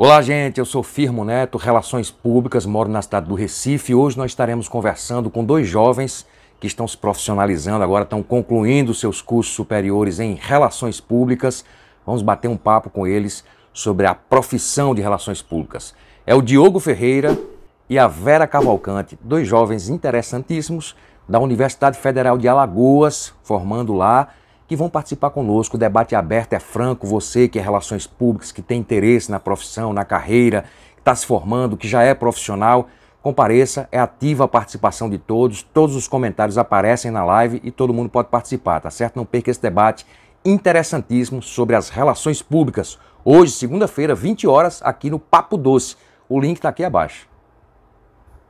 Olá, gente. Eu sou Firmo Neto, Relações Públicas, moro na cidade do Recife. Hoje nós estaremos conversando com dois jovens que estão se profissionalizando, agora estão concluindo seus cursos superiores em Relações Públicas. Vamos bater um papo com eles sobre a profissão de Relações Públicas. É o Diogo Ferreira e a Vera Cavalcante, dois jovens interessantíssimos da Universidade Federal de Alagoas, formando lá que vão participar conosco. O debate é aberto, é franco. Você que é relações públicas, que tem interesse na profissão, na carreira, que está se formando, que já é profissional, compareça. É ativa a participação de todos. Todos os comentários aparecem na live e todo mundo pode participar, tá certo? Não perca esse debate interessantíssimo sobre as relações públicas. Hoje, segunda-feira, 20 horas, aqui no Papo Doce. O link está aqui abaixo.